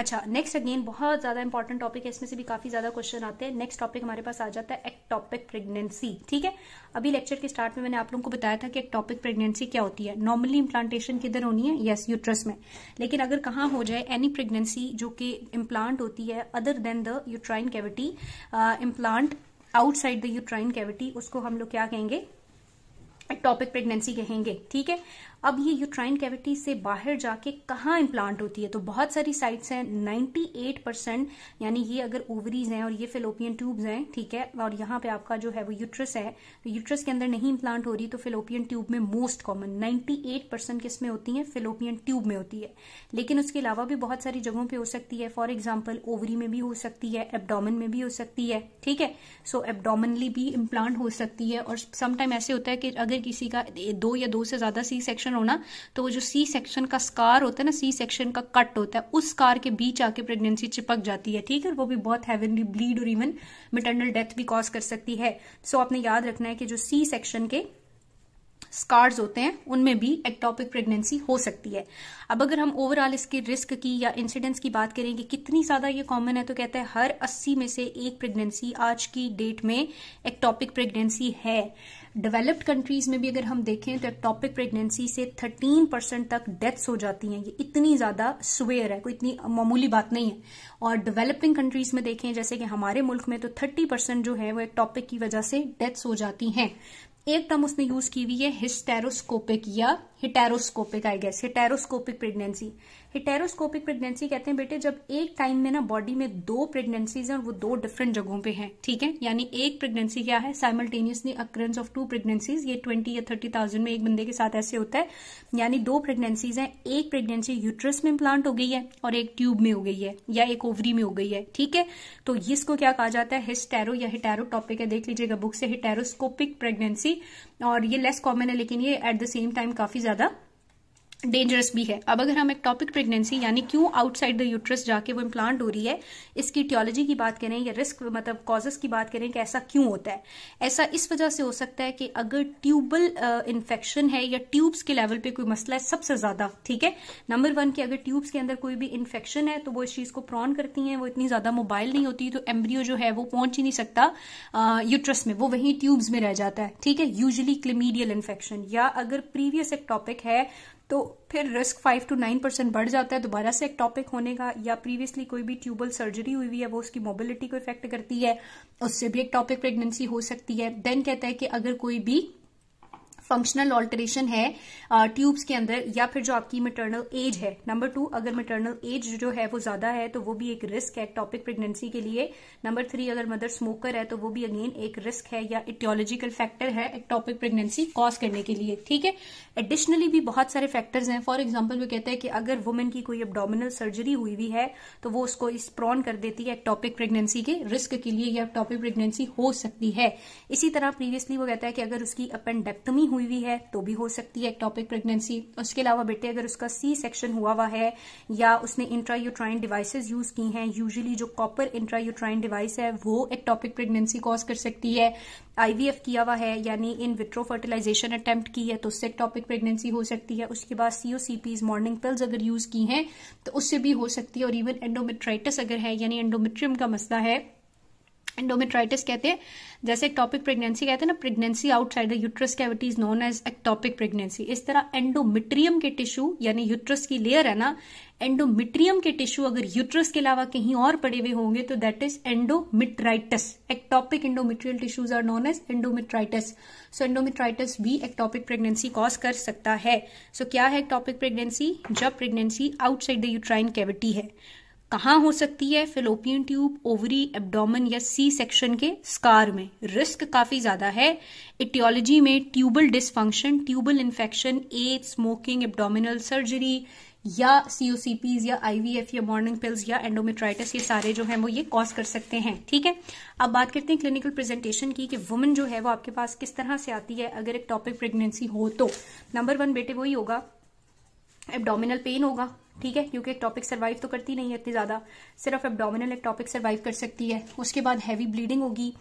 अच्छा next again बहुत ज्यादा इंपॉर्टेंट टॉपिक है इसमें से भी काफी ज्यादा क्वेश्चन आते हैं नेक्स्ट टॉपिक हमारे पास आ जाता है एक टॉपिक प्रेगनेंसी ठीक है अभी लेक्चर के स्टार्ट में मैंने आप लोगों को बताया था कि टॉपिक प्रेगनेंसी क्या होती है नॉर्मली इम्प्लांटेशन किधर होनी है यस yes, यूट्रस में लेकिन अगर कहाँ हो जाए एनी प्रेगनेंसी जो कि इम्प्लांट होती है other than the uterine cavity implant outside the uterine cavity उसको हम लोग क्या कहेंगे टॉपिक प्रेगनेंसी कहेंगे ठीक है अब ये यूट्राइन कैविटी से बाहर जाके कहाँ इम्प्लांट होती है तो बहुत सारी साइट्स हैं 98 परसेंट यानी ये अगर ओवरीज हैं और ये फिलोपियन ट्यूब्स हैं ठीक है और यहाँ पे आपका जो है वो यूट्रस है तो यूट्रस के अंदर नहीं इम्प्लांट हो रही तो फिलोपियन ट्यूब में मोस्ट कॉमन एट परसेंट किस में होती है फिलोपियन ट्यूब में होती है लेकिन उसके अलावा भी बहुत सारी जगहों पर हो सकती है फॉर एग्जाम्पल ओवरी में भी हो सकती है एबडोमिन में भी हो सकती है ठीक है सो एबडोमनली भी इम्प्लांट हो सकती है और समटाइम ऐसे होता है कि अगर किसी का दो या दो से ज्यादा सी सेक्शन सेक्शन होना तो वो जो सी सेक्शन का स्कार होता है ना सी सेक्शन का कट होता है उस स्कार के बीच आके प्रेगनेंसी चिपक जाती है ठीक है वो भी बहुत हैवनली ब्लीड और इवन मिटर्नल डेथ भी कॉज कर सकती है सो so, आपने याद रखना है कि जो सी सेक्शन के स्कार्स होते हैं उनमें भी एक्टॉपिक प्रेगनेंसी हो सकती है अब अगर हम ओवरऑल इसके रिस्क की या इंसिडेंस की बात करें कि कितनी ज़्यादा ये कॉमन है तो कहते हैं हर 80 में से एक प्रेगनेंसी आज की डेट में एक्टॉपिक प्रेगनेंसी है डेवलप्ड कंट्रीज में भी अगर हम देखें तो एक्टॉपिक प्रेगनेंसी से 13 परसेंट तक डेथ्स हो जाती हैं ये इतनी ज़्यादा स्वेयर है कोई इतनी मामूली बात नहीं है और डेवलपिंग कंट्रीज में देखें जैसे कि हमारे मुल्क में तो थर्टी परसेंट जो है वो एक्टॉपिक की वजह से डेथ्स हो जाती हैं एक टर्म उसने यूज की हुई है हिस्टेरोस्कोपिक या heterotopic I guess heterotopic pregnancy heterotopic pregnancy कहते हैं बेटे जब एक टाइम में ना बॉडी में दो प्रेगनेंसीज हैं और वो दो डिफरेंट जगहों पे हैं ठीक है यानी एक प्रेगनेंसी क्या है simultaneously occurrence of two pregnancies ये ट्वेंटी या थर्टी थाउजेंड में एक बंदे के साथ ऐसे होता है यानी दो प्रेगनेंसीज हैं एक प्रेगनेंसी यूट्रस में इम्प्लांट हो गई है और एक ट्यूब में हो गई है या एक ओवरी में हो गई है ठीक है तो इसको क्या कहा जाता है हिस्टेरो या हिटेरो टॉपिक है देख लीजिएगा बुक से हिटेरोस्कोपिक प्रेगनेंसी और ये लेस कॉमन है लेकिन ये एट द सेम टाइम काफी Sırada डेंजरस भी है अब अगर हम एक टॉपिक प्रेगनेंसी यानी क्यों आउटसाइड द यूट्रस जाके वो इम्प्लांट हो रही है इसकी टियोलॉजी की बात करें या रिस्क मतलब कॉजेस की बात करें कि ऐसा क्यों होता है ऐसा इस वजह से हो सकता है कि अगर ट्यूबल इन्फेक्शन uh, है या ट्यूब्स के लेवल पे कोई मसला है सबसे ज्यादा ठीक है नंबर वन की अगर ट्यूब्स के अंदर कोई भी इन्फेक्शन है तो वो इस चीज को प्रॉन करती है वो इतनी ज्यादा मोबाइल नहीं होती तो एम्ब्रियो जो है वो पहुंच ही नहीं सकता यूट्रस uh, में वो वहीं ट्यूब्स में रह जाता है ठीक है यूजली क्लिमीडियल इन्फेक्शन या अगर प्रीवियस एक टॉपिक है तो फिर risk five to nine percent बढ़ जाता है दोबारा से एक टॉपिक होने का या प्रीवियसली कोई भी ट्यूबल सर्जरी हुई हुई है वो उसकी मोबिलिटी को इफेक्ट करती है उससे भी एक टॉपिक प्रेगनेंसी हो सकती है देन कहता है कि अगर कोई भी फंक्शनल ऑल्टरेशन है ट्यूब्स uh, के अंदर या फिर जो आपकी मटर्नल एज है नंबर टू अगर मटर्नल एज जो है वो ज्यादा है तो वो भी एक रिस्क है टॉपिक प्रेगनेंसी के लिए नंबर थ्री अगर मदर स्मोकर है तो वो भी अगेन एक रिस्क है या इटियोलॉजिकल फैक्टर है टॉपिक प्रेगनेंसी कॉज करने के लिए ठीक है एडिशनली भी बहुत सारे फैक्टर्स हैं फॉर एग्जाम्पल वो कहते हैं कि अगर वुमेन की कोई एबडोमिनल सर्जरी हुई हुई है तो वो उसको इस प्रॉन कर देती है टॉपिक प्रेगनेंसी के रिस्क के लिए या टॉपिक प्रेगनेंसी हो सकती है इसी तरह प्रीवियसली वो कहता है कि अगर उसकी अपेंडेक्टमी हुई हुई हुई है तो भी हो सकती है एक्टॉपिक प्रेगनेंसी उसके अलावा बेटे अगर उसका सी सेक्शन हुआ हुआ है या उसने इंट्रा यूट्राइन डिवाइस यूज की हैं यूजुअली जो कॉपर इंट्रा यूट्राइन डिवाइस है वो एक्टॉपिक प्रेगनेंसी कॉज कर सकती है आईवीएफ किया हुआ है यानी इन विट्रो फर्टिलाइजेशन अटेम्प्ट की है तो उससे एक्टॉपिक प्रेगनेंसी हो सकती है उसके बाद सीओसीपीज मॉर्निंग पिल्स अगर यूज की हैं तो उससे भी हो सकती है और इवन एंडोमेट्राइटिस अगर है यानी एंडोमेट्रियम का मसला है एंडोमेट्राइटिस कहते हैं जैसे एक्टॉपिक प्रेगनेंसी कहते हैं ना pregnancy outside the uterus cavity is known as ectopic pregnancy इस तरह एंडोमिट्रियम के टिश्यू यानी यूट्रस की लेयर है ना एंडोमिट्रियम के टिश्यू अगर यूट्रस के अलावा कहीं और पड़े हुए होंगे तो that is endometriosis ectopic endometrial tissues are known as endometriosis so endometriosis भी एक्टॉपिक प्रेगनेंसी कॉज कर सकता है सो so, क्या है एक्टॉपिक प्रेगनेंसी जब pregnancy outside the uterine cavity है कहाँ हो सकती है फिलोपियन ट्यूब ओवरी एब्डोमन या सी सेक्शन के स्कार में रिस्क काफी ज्यादा है इटियोलॉजी में tubal dysfunction tubal infection as smoking abdominal surgery या सीओसीपीज या आईवीएफ या मॉर्निंग पिल्स या एंडोमेट्राइटिस ये सारे जो हैं वो ये कॉज कर सकते हैं ठीक है अब बात करते हैं क्लिनिकल प्रेजेंटेशन की कि वुमन जो है वो आपके पास किस तरह से आती है अगर एक टॉपिक प्रेगनेंसी हो तो नंबर वन बेटे वही होगा एब्डोमिनल पेन होगा ठीक है क्योंकि एक टॉपिक सर्वाइव तो करती नहीं है इतनी ज़्यादा सिर्फ एबडोमिनल एक टॉपिक सर्वाइव कर सकती है उसके बाद हैवी ब्लीडिंग होगी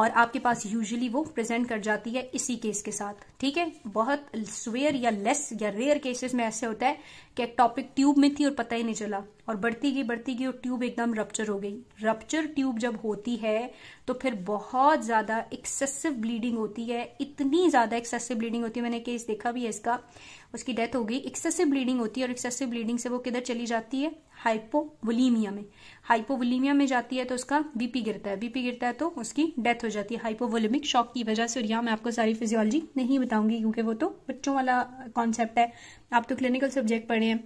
और आपके पास यूजुअली वो प्रेजेंट कर जाती है इसी केस के साथ ठीक है बहुत स्वेयर या लेस या रेयर केसेस में ऐसे होता है कि एक टॉपिक ट्यूब में थी और पता ही नहीं चला और बढ़ती गई बढ़ती गई और ट्यूब एकदम रप्चर हो गई रप्चर ट्यूब जब होती है तो फिर बहुत ज्यादा एक्सेसिव ब्लीडिंग होती है इतनी ज्यादा एक्सेसिव ब्लीडिंग होती है मैंने केस देखा भी है इसका उसकी डेथ हो गई एक्सेसिव ब्लीडिंग होती है और एक्सेसिव ब्लीडिंग से वो किधर चली जाती है हाइपोवलीमिया में हाइपोवलीमिया में जाती है तो उसका बीपी गिरता है बीपी गिरता है तो उसकी डेथ हो जाती है हाइपोवलीमिक शॉक की वजह से और यहाँ मैं आपको सारी फिजियोलॉजी नहीं बताऊंगी क्योंकि वो तो बच्चों वाला कॉन्सेप्ट है आप तो क्लिनिकल सब्जेक्ट पढ़े हैं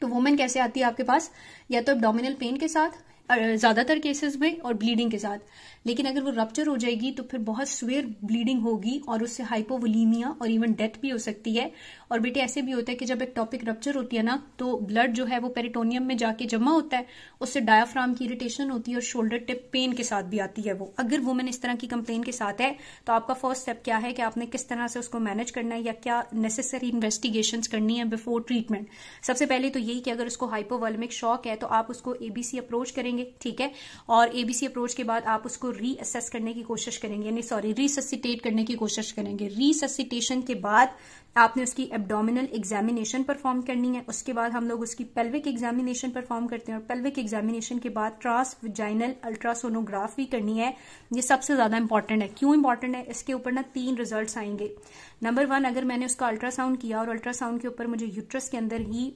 तो वुमेन कैसे आती है आपके पास या तो एबडोमिनल पेन के साथ ज़्यादातर केसेस में और ब्लीडिंग के साथ लेकिन अगर वो रप्चर हो जाएगी तो फिर बहुत स्वेयर ब्लीडिंग होगी और उससे हाइपोवलीमिया और इवन डेथ भी हो सकती है और बेटे ऐसे भी होता है कि जब एक टॉपिक रप्चर होती है ना तो ब्लड जो है वो पेरिटोनियम में जाके जमा होता है उससे डायाफ्राम की इरिटेशन होती है और शोल्डर टिप पेन के साथ भी आती है वो अगर वुमेन इस तरह की कंप्लेन के साथ है तो आपका फर्स्ट स्टेप क्या है कि आपने किस तरह से उसको मैनेज करना है या क्या नेसेसरी इन्वेस्टिगेशन करनी है बिफोर ट्रीटमेंट सबसे पहले तो यही कि अगर उसको हाइपोवलमिक शॉक है तो आप उसको एबीसी अप्रोच करें करेंगे ठीक है और एबीसी अप्रोच के बाद आप उसको रीअसेस करने की कोशिश करेंगे यानी सॉरी रिससिटेट करने की कोशिश करेंगे रिससिटेशन के बाद आपने उसकी एब्डोमिनल एग्जामिनेशन परफॉर्म करनी है उसके बाद हम लोग उसकी पेल्विक एग्जामिनेशन परफॉर्म करते हैं और पेल्विक एग्जामिनेशन के बाद ट्रांसविजाइनल अल्ट्रासोनोग्राफ भी करनी है ये सबसे ज्यादा इंपॉर्टेंट है क्यों इंपॉर्टेंट है इसके ऊपर ना तीन रिजल्ट आएंगे नंबर वन अगर मैंने उसका अल्ट्रासाउंड किया और अल्ट्रासाउंड के ऊपर मुझे यूट्रस के अंदर ही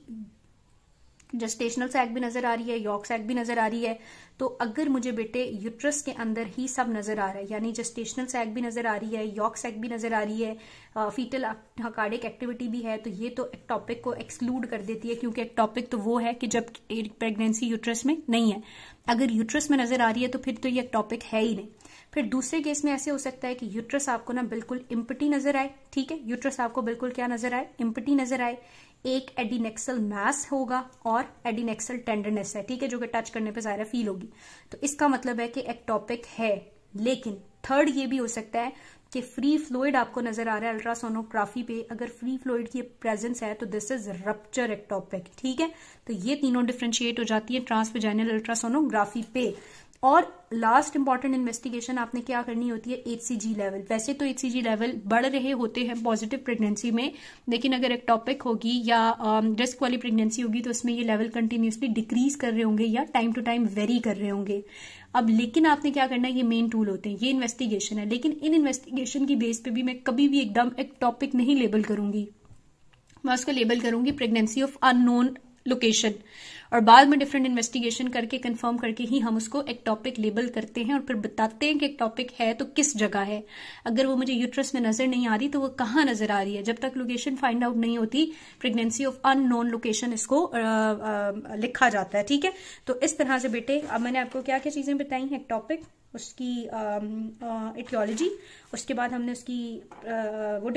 जस्टेशनल सैक भी नजर आ रही है यॉक सैक भी नजर आ रही है तो अगर मुझे बेटे यूट्रस के अंदर ही सब नजर आ रहा है यानी जस्टेशनल सैक भी नजर आ रही है यॉक सैक भी नजर आ रही है फीटल कार्डिक एक्टिविटी भी है तो ये तो एक टॉपिक को एक्सक्लूड कर देती है क्योंकि एक टॉपिक तो वो है कि जब प्रेगनेंसी यूट्रस में नहीं है अगर यूट्रस में नजर आ रही है तो फिर तो ये टॉपिक है ही नहीं फिर दूसरे केस में ऐसे हो सकता है कि यूट्रस आपको ना बिल्कुल इम्पटी नजर आए ठीक है यूट्रस आपको बिल्कुल क्या नजर आए इम्पटी नजर आए एक एडिनेक्सल मैस होगा और एडिनेक्सल टेंडरनेस है ठीक है जो कि टच करने पर ज़ायरा फील होगी तो इसका मतलब है कि एक्टॉपिक है लेकिन थर्ड ये भी हो सकता है कि फ्री फ्लोइड आपको नजर आ रहा है अल्ट्रासोनोग्राफी पे अगर फ्री फ्लोइड की प्रेजेंस है तो दिस इज रप्चर एक्टॉपिक ठीक है तो ये तीनों डिफ्रेंशिएट हो जाती है ट्रांसवेजाइनल अल्ट्रासोनोग्राफी पे और लास्ट इंपॉर्टेंट इन्वेस्टिगेशन आपने क्या करनी होती है एचसीजी लेवल वैसे तो एचसीजी लेवल बढ़ रहे होते हैं पॉजिटिव प्रेगनेंसी में लेकिन अगर एक टॉपिक होगी या रिस्क um, वाली प्रेगनेंसी होगी तो उसमें ये लेवल कंटिन्यूसली डिक्रीज कर रहे होंगे या टाइम टू टाइम वेरी कर रहे होंगे अब लेकिन आपने क्या करना है ये मेन टूल होते हैं ये इन्वेस्टिगेशन है लेकिन इन इन्वेस्टिगेशन की बेस पे भी मैं कभी भी एकदम एक टॉपिक नहीं लेबल करूंगी मैं उसको लेबल करूंगी प्रेगनेंसी ऑफ अननोन लोकेशन और बाद में डिफरेंट इन्वेस्टिगेशन करके कंफर्म करके ही हम उसको एक टॉपिक लेबल करते हैं और फिर बताते हैं कि एक टॉपिक है तो किस जगह है अगर वो मुझे यूट्रस में नजर नहीं आ रही तो वो कहाँ नजर आ रही है जब तक लोकेशन फाइंड आउट नहीं होती प्रेगनेंसी ऑफ अननोन लोकेशन इसको आ, आ, लिखा जाता है ठीक है तो इस तरह से बेटे अब मैंने आपको क्या क्या चीजें बताई हैं एक टॉपिक उसकी एटियोलॉजी उसके बाद हमने उसकी आ, वो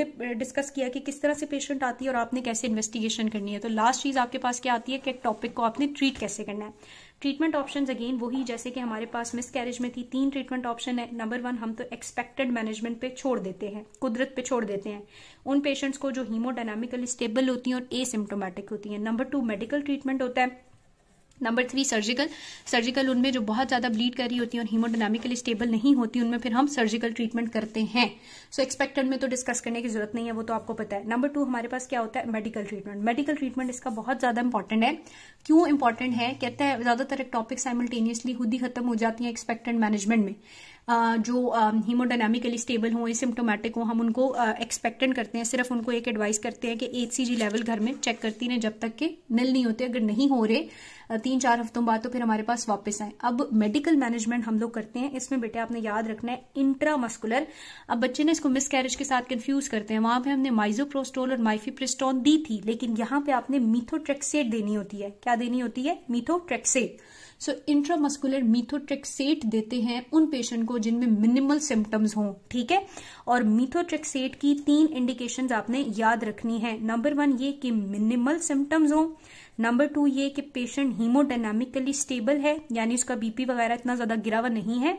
डिस्कस किया कि किस तरह से पेशेंट आती है और आपने कैसे इन्वेस्टिगेशन करनी है तो लास्ट चीज़ आपके पास क्या आती है कि टॉपिक को आपने ट्रीट कैसे करना है ट्रीटमेंट ऑप्शन अगेन वही जैसे कि हमारे पास मिस कैरेज में थी तीन ट्रीटमेंट ऑप्शन है नंबर वन हम तो एक्सपेक्टेड मैनेजमेंट पे छोड़ देते हैं कुदरत पे छोड़ देते हैं उन पेशेंट्स को जो हीमोडाइनामिकली स्टेबल होती हैं और एसिम्टोमेटिक होती हैं नंबर टू मेडिकल ट्रीटमेंट होता है नंबर थ्री सर्जिकल सर्जिकल उनमें जो बहुत ज्यादा ब्लीड कर रही होती है और हीमोडामिकली स्टेबल नहीं होती उनमें फिर हम सर्जिकल ट्रीटमेंट करते हैं सो so, एक्सपेक्टेड में तो डिस्कस करने की जरूरत नहीं है वो तो आपको पता है नंबर टू हमारे पास क्या होता है मेडिकल ट्रीटमेंट मेडिकल ट्रीटमेंट इसका बहुत ज्यादा इंपॉर्टेंट है क्यों इंपॉर्टेंट है कहते हैं ज्यादातर टॉपिक साइमल्टेनियसली खुद ही खत्म हो जाती है एक्सपेक्टेड मैनेजमेंट में जो हीमोडाइनमिकली स्टेबल हों सिम्टोमेटिक हों हम उनको एक्सपेक्टेंट करते हैं सिर्फ उनको एक एडवाइस करते हैं कि एच लेवल घर में चेक करती रहें जब तक के नल नहीं होते अगर नहीं हो रहे तीन चार हफ्तों बाद तो फिर हमारे पास वापस आए अब मेडिकल मैनेजमेंट हम लोग करते हैं इसमें बेटे आपने याद रखना है इंट्रामस्कुलर अब बच्चे ने इसको मिस कैरेज के साथ कंफ्यूज करते हैं वहां पे हमने माइजोप्रोस्टोल और माइफीप्रिस्टोन दी थी लेकिन यहां पे आपने मीथोट्रेक्सेट देनी होती है क्या देनी होती है मीथोट्रेक्सेट सो इंट्रामस्कुलर मीथोट्रेक्सेट देते हैं उन पेशेंट को जिनमें मिनिमल सिम्टम्स हों ठीक है और मीथोट्रेक्सेट की तीन इंडिकेशन आपने याद रखनी है नंबर वन ये कि मिनिमल सिम्टम्स हों नंबर टू ये कि पेशेंट हीमोडायनामिकली स्टेबल है यानी उसका बीपी वगैरह इतना ज्यादा गिरा हुआ नहीं है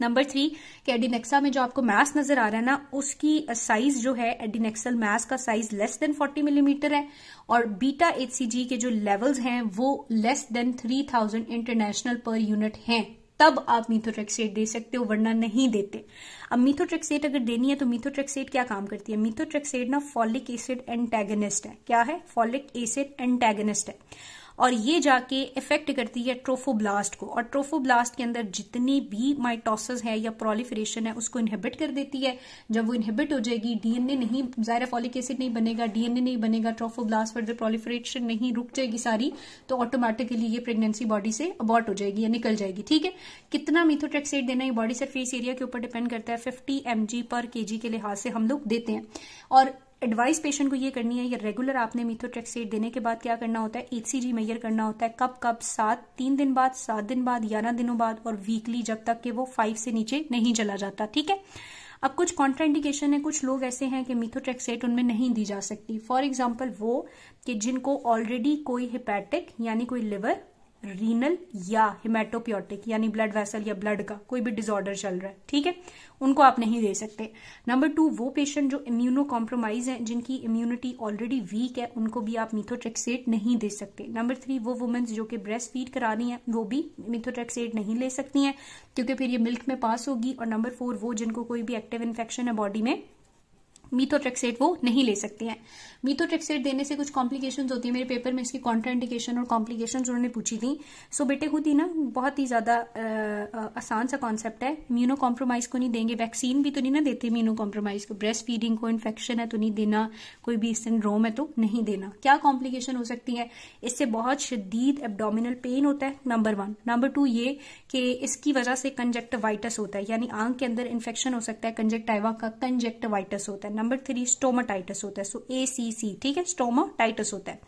नंबर थ्री कि एडिनेक्सा में जो आपको मैस नजर आ रहा है ना उसकी साइज जो है एडिनेक्सल मैस का size less than 40 millimetre mm है और बीटा एचसीजी के जो लेवल्स हैं वो less than 3000 international per unit हैं तब आप मीथोट्रेक्सेट दे सकते हो वरना नहीं देते अब मीथोट्रेक्सेट अगर देनी है तो मीथोट्रेक्सेट क्या काम करती है मीथोट्रेक्सेट ना फॉलिक एसिड एंटेगनिस्ट है क्या है फॉलिक एसिड एंटेगनिस्ट है और ये जाके इफेक्ट करती है ट्रोफोब्लास्ट को और ट्रोफोब्लास्ट के अंदर जितनी भी माइटोसिस है या प्रोलिफरेशन है उसको इनहिबिट कर देती है जब वो इनहिबिट हो जाएगी डीएनए नहीं जायरा फॉलिक एसिड नहीं बनेगा डीएनए नहीं बनेगा ट्रोफोब्लास्ट फर्दर प्रोलिफरेशन नहीं रुक जाएगी सारी तो ऑटोमेटिकली ये प्रेगनेंसी बॉडी से अबॉर्ट हो जाएगी या निकल जाएगी ठीक है कितना मिथोट्रेक्सेट देना है बॉडी सरफेस एरिया के ऊपर डिपेंड करता है फिफ्टी एम पर के के लिहाज से हम लोग देते हैं और एडवाइस पेशेंट को ये करनी है ये रेगुलर आपने मीथोट्रेक्सेट देने के बाद क्या करना होता है एचसीजी मेजर करना होता है कब कब सात तीन दिन बाद सात दिन बाद ग्यारह दिनों बाद और वीकली जब तक कि वो फाइव से नीचे नहीं चला जाता ठीक है अब कुछ कॉन्ट्राइंडिकेशन है कुछ लोग ऐसे हैं कि मीथोट्रेक्सेट उनमें नहीं दी जा सकती फॉर एग्जाम्पल वो कि जिनको ऑलरेडी कोई हिपैटिक यानी कोई लिवर रीनल या हिमेटोप्योटिक यानी ब्लड वेसल या ब्लड का कोई भी डिसऑर्डर चल रहा है ठीक है उनको आप नहीं दे सकते नंबर टू वो पेशेंट जो इम्यूनो कॉम्प्रोमाइज हैं जिनकी इम्यूनिटी ऑलरेडी वीक है उनको भी आप मिथोट्रेक्सेट नहीं दे सकते नंबर थ्री वो वुमेन्स जो कि ब्रेस्ट फीड रही है वो भी मिथोट्रेक्सेट नहीं ले सकती हैं क्योंकि फिर ये मिल्क में पास होगी और नंबर फोर वो जिनको कोई भी एक्टिव इन्फेक्शन है बॉडी में मीथोट्रेक्सेट वो नहीं ले सकते हैं मीथोट्रेक्सेट देने से कुछ कॉम्प्लिकेशन होती है मेरे पेपर में इसकी कॉन्ट्राइंडिकेशन और कॉम्प्लिकेशन उन्होंने पूछी थी सो so, बेटे खुद ही ना बहुत ही ज्यादा आसान सा कॉन्सेप्ट है म्यूनो कॉम्प्रोमाइज को नहीं देंगे वैक्सीन भी तो नहीं ना देते म्यूनो कॉम्प्रोमाइज को ब्रेस्ट फीडिंग को इन्फेक्शन है तो नहीं देना कोई भी सिंड्रोम है तो नहीं देना क्या कॉम्प्लिकेशन हो सकती है इससे बहुत शदीद एबडोमिनल पेन होता है नंबर वन नंबर टू ये कि इसकी वजह से कंजेक्टिवाइटस होता है यानी आंख के अंदर इन्फेक्शन हो सकता है कंजेक्टाइवा का कंजेक्टिवाइटस होता है नंबर थ्री स्टोमाटाइटिस होता है सो ए सी सी ठीक है स्टोमाटाइटिस होता है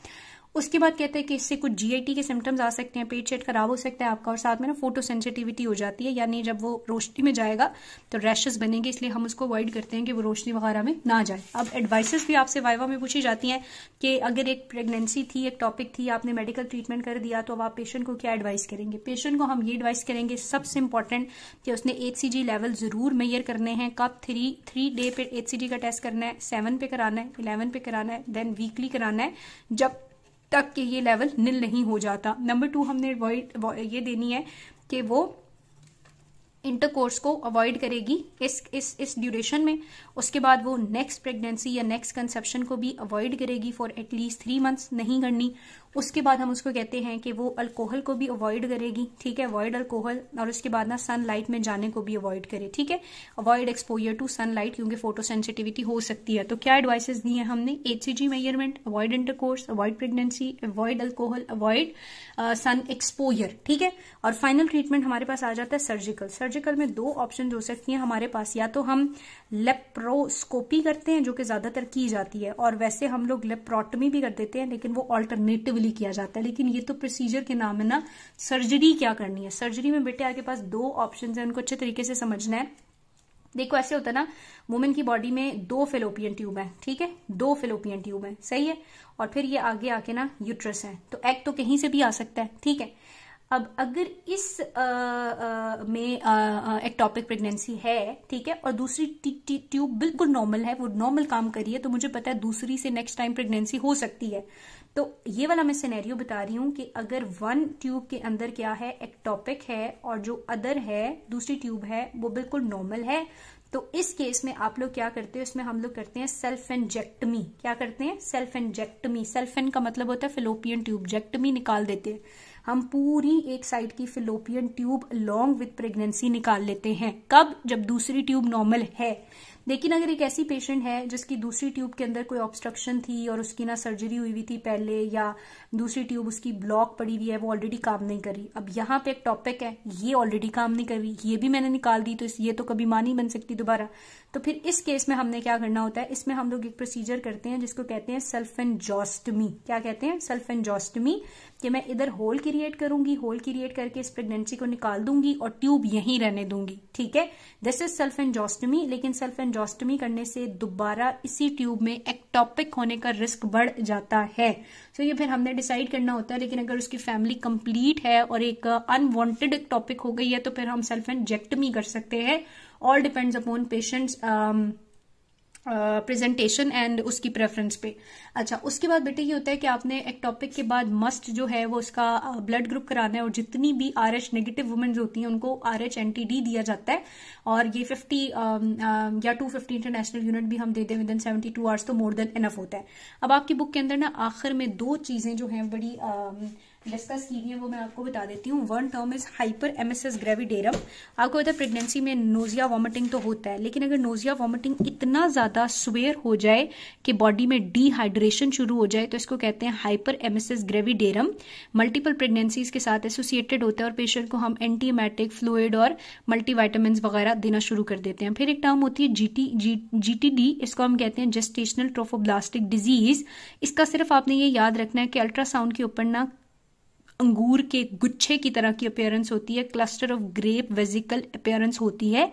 उसके बाद कहते हैं कि इससे कुछ जीआईटी के सिम्टम्स आ सकते हैं पेट शेट खराब हो सकता है आपका और साथ में ना फोटो सेंसिटिविटी हो जाती है यानी जब वो रोशनी में जाएगा तो रैशेस बनेंगे इसलिए हम उसको अवॉइड करते हैं कि वो रोशनी वगैरह में ना जाए अब एडवाइसेस भी आपसे वाइवा में पूछी जाती हैं कि अगर एक प्रेगनेंसी थी एक टॉपिक थी आपने मेडिकल ट्रीटमेंट कर दिया तो अब आप पेशेंट को क्या एडवाइस करेंगे पेशेंट को हम ये एडवाइस करेंगे सबसे इंपॉर्टेंट कि उसने एच लेवल जरूर मैयर करने हैं कब थ्री थ्री डे पे एच का टेस्ट करना है सेवन पे कराना है इलेवन पे कराना है देन वीकली कराना है जब तक के ये लेवल नील नहीं हो जाता नंबर टू हमने ये देनी है कि वो इंटरकोर्स को अवॉइड करेगी इस इस इस ड्यूरेशन में उसके बाद वो नेक्स्ट प्रेगनेंसी या नेक्स्ट कंसेप्शन को भी अवॉइड करेगी फॉर एटलीस्ट थ्री मंथ्स नहीं करनी उसके बाद हम उसको कहते हैं कि वो अल्कोहल को भी अवॉइड करेगी ठीक है अवॉइड अल्कोहल और उसके बाद ना सनलाइट में जाने को भी अवॉइड करे ठीक है अवॉइड एक्सपोजर टू सनलाइट क्योंकि फोटो सेंसिटिविटी हो सकती है तो क्या एडवाइसेस दी है हमने H C G measurement avoid intercourse avoid pregnancy avoid alcohol avoid sun exposure ठीक है और फाइनल ट्रीटमेंट हमारे पास आ जाता है सर्जिकल सर्जिकल सर्जिकल में दो ऑप्शन हो सकती हैं हमारे पास या तो हम लेप्रोस्कोपी करते हैं जो कि ज़्यादातर की जाती है और वैसे हम लोग लेप्रोटमी भी कर देते हैं लेकिन वो ऑल्टरनेटिवली किया जाता है लेकिन ये तो प्रोसीजर के नाम है ना सर्जरी क्या करनी है सर्जरी में बेटे आपके पास दो ऑप्शन है उनको अच्छे तरीके से समझना है देखो ऐसे होता है ना वुमेन की बॉडी में दो फिलोपियन ट्यूब है ठीक है दो फिलोपियन ट्यूब है सही है और फिर ये आगे आके ना यूट्रस है तो एग तो कहीं से भी आ सकता है ठीक है अब अगर इस आ, आ, में एक्टॉपिक प्रेगनेंसी है ठीक है और दूसरी ट्यूब बिल्कुल नॉर्मल है वो नॉर्मल काम रही है तो मुझे पता है दूसरी से नेक्स्ट टाइम प्रेगनेंसी हो सकती है तो ये वाला मैं सिनेरियो बता रही हूं कि अगर वन ट्यूब के अंदर क्या है एक्टॉपिक है और जो अदर है दूसरी ट्यूब है वो बिल्कुल नॉर्मल है तो इस केस में आप लोग क्या करते हैं इसमें हम लोग करते हैं सेल्फ इंजेक्टमी क्या करते हैं सेल्फ इंजेक्टमी सेल्फ एंड का मतलब होता है फिलोपियन ट्यूब जेक्टमी निकाल देते हैं हम पूरी एक साइड की fallopian tube long with pregnancy निकाल लेते हैं कब जब दूसरी ट्यूब नॉर्मल है लेकिन अगर एक ऐसी पेशेंट है जिसकी दूसरी ट्यूब के अंदर कोई ऑब्स्ट्रक्शन थी और उसकी ना सर्जरी हुई हुई थी पहले या दूसरी ट्यूब उसकी ब्लॉक पड़ी हुई है वो ऑलरेडी काम नहीं करी अब यहां पे एक टॉपिक है ये ऑलरेडी काम नहीं कर रही ये भी मैंने निकाल दी तो ये तो कभी मां नहीं बन सकती दोबारा तो फिर इस केस में हमने क्या करना होता है इसमें हम लोग एक प्रोसीजर करते हैं जिसको कहते हैं सेल्फ एंजॉस्टमी क्या कहते हैं सेल्फ एंजॉस्टमी कि मैं इधर होल क्रिएट करूंगी होल क्रिएट करके इस प्रेगनेंसी को निकाल दूंगी और ट्यूब यहीं रहने दूंगी ठीक है दिस इज सेल्फ एंजॉस्टमी लेकिन सेल्फ एंजॉस्ट एंजियोस्टमी करने से दोबारा इसी ट्यूब में एक्टॉपिक होने का रिस्क बढ़ जाता है सो so ये फिर हमने डिसाइड करना होता है लेकिन अगर उसकी फैमिली कंप्लीट है और एक अनवांटेड टॉपिक हो गई है तो फिर हम सेल्फ एंजेक्टमी कर सकते हैं all depends upon patient's presentation uh, and उसकी प्रेफरेंस पे अच्छा उसके बाद बेटे ये होता है कि आपने एक टॉपिक के बाद मस्ट जो है वो उसका ब्लड ग्रुप कराना है और जितनी भी आर एच नेगेटिव वुमेन्स होती हैं उनको R H anti D दिया जाता है और ये फिफ्टी uh, uh, या टू फिफ्टी इंटरनेशनल यूनिट भी हम देते हैं within seventy two hours तो मोर देन इनफ होता है अब आपकी बुक के अंदर ना आखिर में दो चीजें जो हैं बड़ी डिस्कस की गई है वो मैं आपको बता देती हूँ one term is hyper emesis gravidarum आपको पता है प्रेगनेंसी में नोजिया वॉमिटिंग तो होता है लेकिन अगर नोजिया वॉमिटिंग इतना ज्यादा स्वेयर हो जाए कि बॉडी में डिहाइड्रेशन शुरू हो जाए तो इसको कहते हैं hyper emesis gravidarum multiple pregnancies के साथ एसोसिएटेड होता है और पेशेंट को हम एंटीमेटिक फ्लूड और मल्टीवाइटामिन वगैरह देना शुरू कर देते हैं फिर एक टर्म होती है जीटी जी टी इसको हम कहते हैं जेस्टेशनल ट्रोफोब्लास्टिक डिजीज इसका सिर्फ आपने ये याद रखना है कि अल्ट्रासाउंड के ऊपर ना अंगूर के गुच्छे की तरह की अपेयरेंस होती है cluster of grape vesicle appearance होती है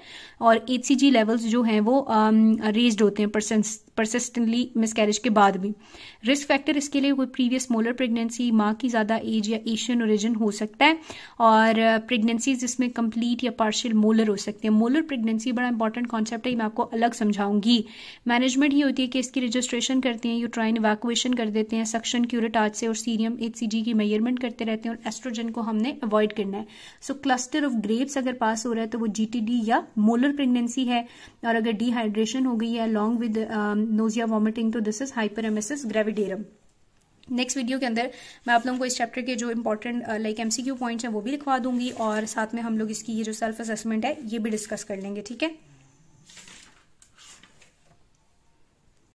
और एच लेवल्स जो हैं वो रेज्ड um, होते हैं परसेंट परसिस्टेंटली मिसकैरेज के बाद भी रिस्क फैक्टर इसके लिए कोई प्रीवियस मोलर प्रेगनेंसी माँ की ज़्यादा एज या एशियन ओरिजिन हो सकता है और प्रेगनेंसीज इसमें कंप्लीट या पार्शियल मोलर हो सकती है मोलर प्रेगनेंसी बड़ा इंपॉर्टेंट कॉन्सेप्ट है मैं आपको अलग समझाऊंगी मैनेजमेंट ही होती है कि इसकी रजिस्ट्रेशन करते हैं यूट्राइन इवैकुएशन कर देते हैं सक्शन क्यूरेट आज से और सीरियम एच की मेजरमेंट करते रहते हैं और एस्ट्रोजन को हमने अवॉइड करना है सो क्लस्टर ऑफ ग्रेप्स अगर पास हो रहा है तो वो जीटीडी या मोलर प्रेगनेंसी है और अगर डिहाइड्रेशन हो गई है लॉन्ग विद नोजिया वॉमिटिंग तो this is emesis gravidarum next video के अंदर मैं आप लोगों को इस चैप्टर के जो इंपॉर्टेंट लाइक एमसीक्यू पॉइंट्स हैं वो भी लिखवा दूंगी और साथ में हम लोग इसकी ये जो सेल्फ असेसमेंट है ये भी डिस्कस कर लेंगे ठीक है